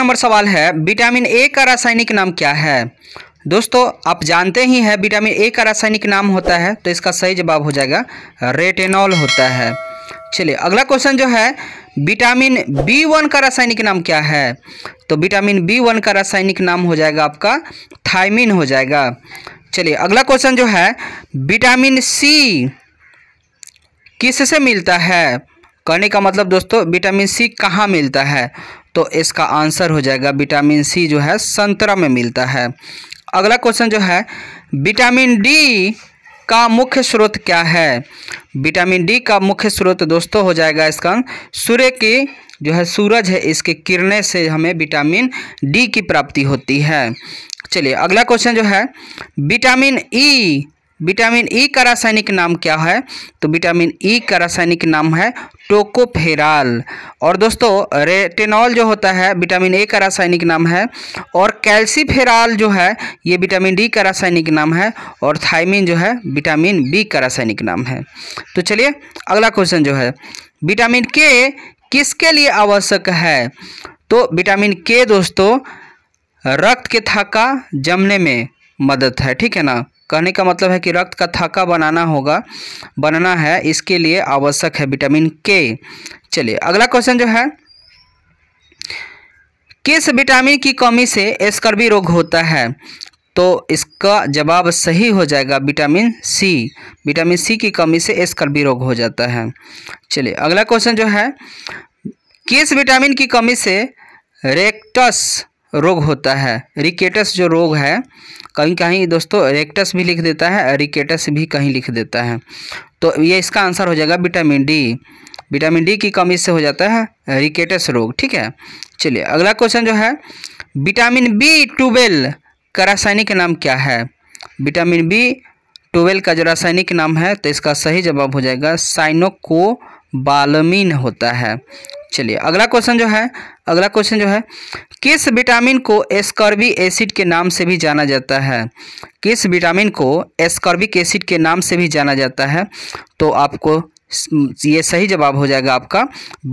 Number सवाल है vitamin A का रासायनिक नाम क्या है दोस्तों आप जानते ही हैं विटामिन ए का रासायनिक नाम होता है तो इसका सही जवाब हो जाएगा रेटेनॉल होता है चलिए अगला क्वेश्चन जो है विटामिन बी वन का रासायनिक नाम क्या है तो विटामिन बी वन का रासायनिक नाम हो जाएगा आपका थायमिन हो जाएगा चलिए अगला क्वेश्चन जो है विटामिन सी किससे मिलता है कहने का मतलब दोस्तों विटामिन सी कहाँ मिलता है तो इसका आंसर हो जाएगा विटामिन सी जो है संतरा में मिलता है अगला क्वेश्चन जो है विटामिन डी का मुख्य स्रोत क्या है विटामिन डी का मुख्य स्रोत दोस्तों हो जाएगा इसका सूर्य की जो है सूरज है इसके किरणें से हमें विटामिन डी की प्राप्ति होती है चलिए अगला क्वेश्चन जो है vitamin E e vitamin E e का रासायनिक नाम क्या है तो विटामिन ई e का रासायनिक नाम है टोकोफेराल और दोस्तों रेटेनॉल जो होता है विटामिन ए का रासायनिक नाम है और कैल्सीफेराल जो है ये विटामिन डी का रासायनिक नाम है और थाइमिन जो है विटामिन बी का रासायनिक नाम है तो चलिए अगला क्वेश्चन जो है विटामिन के किसके लिए आवश्यक है तो विटामिन के दोस्तों रक्त के थका जमने में मदद है ठीक है ना कहने का मतलब है कि रक्त का थका बनाना होगा बनना है इसके लिए आवश्यक है विटामिन के चलिए अगला क्वेश्चन जो है किस विटामिन की कमी से स्कर्वी रोग होता है तो इसका जवाब सही हो जाएगा विटामिन सी विटामिन सी की कमी से स्कर्वी रोग हो जाता है चलिए अगला क्वेश्चन जो है किस विटामिन की कमी से रेक्टस रोग होता है रिकेटस जो रोग है कहीं कहीं दोस्तों रेक्टस भी लिख देता है रिकेटस भी कहीं लिख देता है तो ये इसका आंसर हो जाएगा विटामिन डी विटामिन डी की कमी से हो जाता है रिकेटस रोग ठीक है चलिए अगला क्वेश्चन जो है विटामिन बी ट्यूबेल का रासायनिक नाम क्या है विटामिन बी ट्यूबेल का जो रासायनिक नाम है तो इसका सही जवाब हो जाएगा साइनोकोबालमिन होता है चलिए अगला क्वेश्चन जो है अगला क्वेश्चन जो है किस विटामिन को एस्कॉर्बिक एसिड के नाम से भी जाना जाता है किस विटामिन को एस्कॉर्बिक एसिड के नाम से भी जाना जाता है तो आपको ये सही जवाब हो जाएगा आपका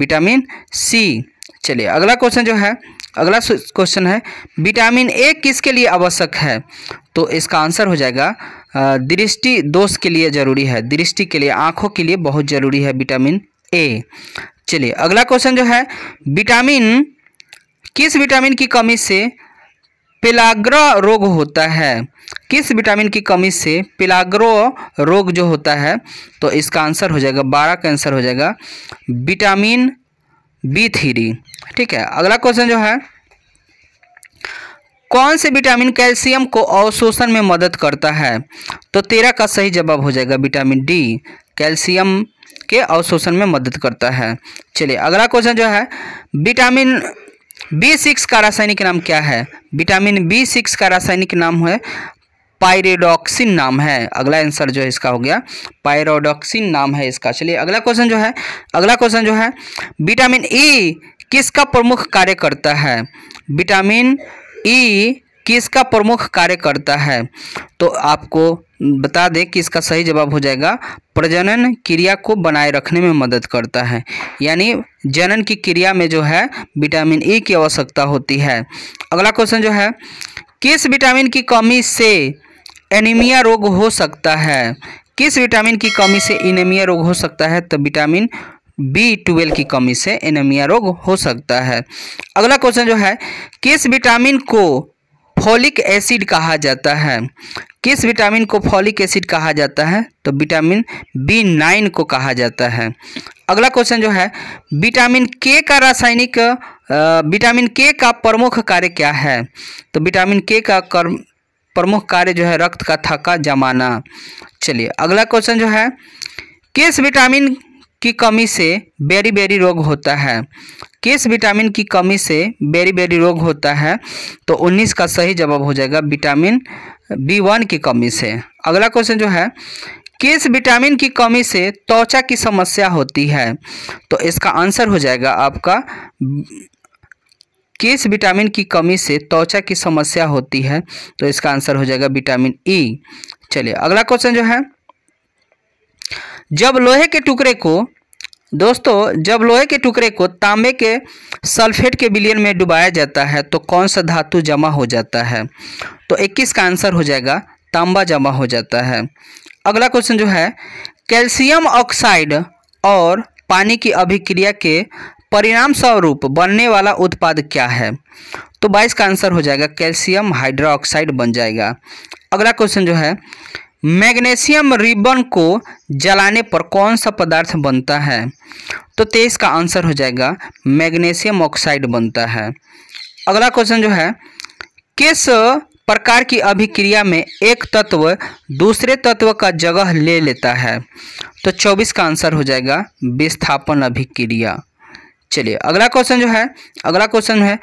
विटामिन सी चलिए अगला क्वेश्चन जो है अगला क्वेश्चन है विटामिन ए किसके लिए आवश्यक है तो इसका आंसर हो जाएगा दृष्टि दोष के लिए ज़रूरी है दृष्टि के लिए आँखों के लिए बहुत ज़रूरी है विटामिन ए चलिए अगला क्वेश्चन जो है विटामिन किस विटामिन की कमी से पिलाग्र रोग होता है किस विटामिन की कमी से पिलाग्रो रोग जो होता है तो इसका आंसर हो जाएगा बारह का आंसर हो जाएगा विटामिन बी थ्री ठीक है अगला क्वेश्चन जो है कौन से विटामिन कैल्शियम को अवशोषण में मदद करता है तो तेरह का सही जवाब हो जाएगा विटामिन डी कैल्शियम के अवशोषण में मदद करता है चलिए अगला क्वेश्चन जो है विटामिन बी सिक्स का रासायनिक नाम क्या है विटामिन बी सिक्स का रासायनिक नाम है पायरेडॉक्सिन नाम है अगला आंसर जो है इसका हो गया पायरोडॉक्सिन नाम है इसका चलिए अगला क्वेश्चन जो है अगला क्वेश्चन जो है विटामिन ई e किसका प्रमुख कार्य करता है विटामिन ई e किसका प्रमुख कार्य करता है तो आपको बता दें कि इसका सही जवाब हो जाएगा प्रजनन क्रिया को बनाए रखने में मदद करता है यानी जनन की क्रिया में जो है विटामिन ई e की आवश्यकता होती है अगला क्वेश्चन जो है किस विटामिन की कमी से एनीमिया रोग हो सकता है किस विटामिन की कमी से एनीमिया रोग हो सकता है तो विटामिन बी ट्वेल्व की कमी से एनीमिया रोग हो सकता है अगला क्वेश्चन जो है किस विटामिन को फॉलिक एसिड कहा जाता है किस विटामिन को फॉलिक एसिड कहा जाता है तो विटामिन बी नाइन को कहा जाता है अगला क्वेश्चन जो है विटामिन के का रासायनिक विटामिन के का प्रमुख कार्य क्या है तो विटामिन के का कर्म प्रमुख कार्य जो है रक्त का थका जमाना चलिए अगला क्वेश्चन जो है किस विटामिन की कमी से बेरी बेरी रोग होता है किस विटामिन की कमी से बेरी बेरी रोग होता है तो 19 का सही जवाब हो जाएगा विटामिन बी वन की कमी से अगला क्वेश्चन जो है किस विटामिन की कमी से त्वचा की समस्या होती है तो इसका आंसर हो जाएगा आपका किस विटामिन की कमी से त्वचा की समस्या होती है तो इसका आंसर हो जाएगा विटामिन ई e। चलिए अगला क्वेश्चन जो है जब लोहे के टुकड़े को दोस्तों जब लोहे के टुकड़े को तांबे के सल्फेट के बिलियन में डुबाया जाता है तो कौन सा धातु जमा हो जाता है तो 21 का आंसर हो जाएगा तांबा जमा हो जाता है अगला क्वेश्चन जो है कैल्शियम ऑक्साइड और पानी की अभिक्रिया के परिणाम स्वरूप बनने वाला उत्पाद क्या है तो 22 का आंसर हो जाएगा कैल्शियम हाइड्रोक्साइड बन जाएगा अगला क्वेश्चन जो है मैग्नीशियम रिबन को जलाने पर कौन सा पदार्थ बनता है तो तेईस का आंसर हो जाएगा मैग्नीशियम ऑक्साइड बनता है अगला क्वेश्चन जो है किस प्रकार की अभिक्रिया में एक तत्व दूसरे तत्व का जगह ले लेता है तो 24 का आंसर हो जाएगा विस्थापन अभिक्रिया चलिए अगला क्वेश्चन जो है अगला क्वेश्चन है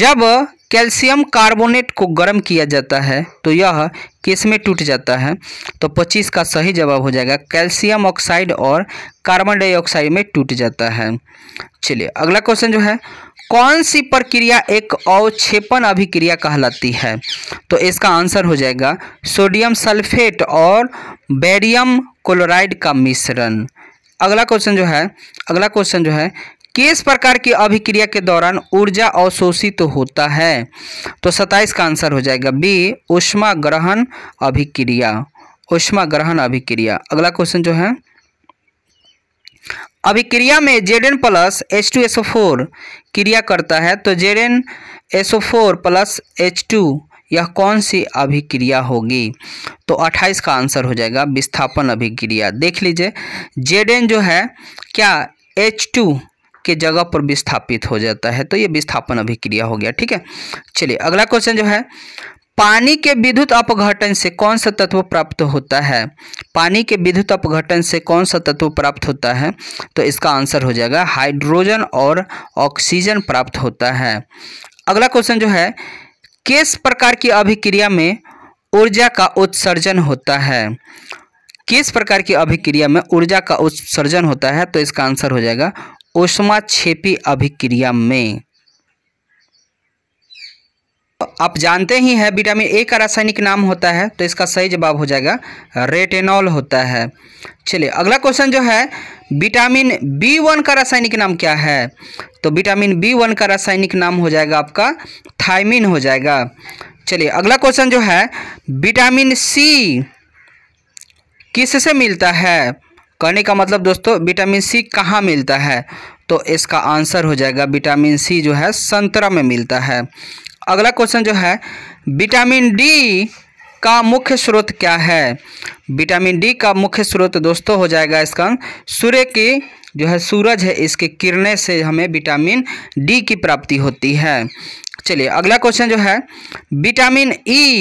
जब कैल्शियम कार्बोनेट को गर्म किया जाता है तो यह किस में टूट जाता है तो 25 का सही जवाब हो जाएगा कैल्शियम ऑक्साइड और कार्बन डाइऑक्साइड में टूट जाता है चलिए अगला क्वेश्चन जो है कौन सी प्रक्रिया एक अवक्षेपण अभिक्रिया कहलाती है तो इसका आंसर हो जाएगा सोडियम सल्फेट और बेरियम क्लोराइड का मिश्रण अगला क्वेश्चन जो है अगला क्वेश्चन जो है किस प्रकार की अभिक्रिया के दौरान ऊर्जा अवशोषित तो होता है तो सत्ताईस का आंसर हो जाएगा बी उष्मा ग्रहण अभिक्रिया उष्मा ग्रहण अभिक्रिया अगला क्वेश्चन जो है अभिक्रिया में Z N plus H two S O four क्रिया करता है तो Z N S O four plus H two यह कौन सी अभिक्रिया होगी तो 28 का आंसर हो जाएगा विस्थापन अभिक्रिया देख लीजिए जेड एन जो है क्या एच टू के जगह पर विस्थापित हो जाता है तो ये विस्थापन अभिक्रिया हो गया ठीक है चलिए अगला क्वेश्चन जो है पानी के विद्युत अपघटन से कौन सा तत्व प्राप्त होता है पानी के विद्युत अपघटन से कौन सा तत्व प्राप्त होता है तो इसका आंसर हो जाएगा हाइड्रोजन और ऑक्सीजन प्राप्त होता है अगला क्वेश्चन जो है किस प्रकार की अभिक्रिया में ऊर्जा का उत्सर्जन होता है किस प्रकार की अभिक्रिया में ऊर्जा का उत्सर्जन होता है तो इसका आंसर हो जाएगा छेपी अभिक्रिया में आप जानते ही हैं विटामिन ए का रासायनिक नाम होता है तो इसका सही जवाब हो जाएगा रेटेनॉल होता है चलिए अगला क्वेश्चन जो है विटामिन बी वन का रासायनिक नाम क्या है तो विटामिन बी वन का रासायनिक नाम हो जाएगा आपका थायमिन हो जाएगा चलिए अगला क्वेश्चन जो है विटामिन सी किससे मिलता है कहने का मतलब दोस्तों विटामिन सी कहाँ मिलता है तो इसका आंसर हो जाएगा विटामिन सी जो है संतरा में मिलता है अगला क्वेश्चन जो है विटामिन डी का मुख्य स्रोत क्या है विटामिन डी का मुख्य स्रोत दोस्तों हो जाएगा इसका सूर्य की जो है सूरज है इसके किरणें से हमें विटामिन डी की प्राप्ति होती है चलिए अगला क्वेश्चन जो है विटामिन ई e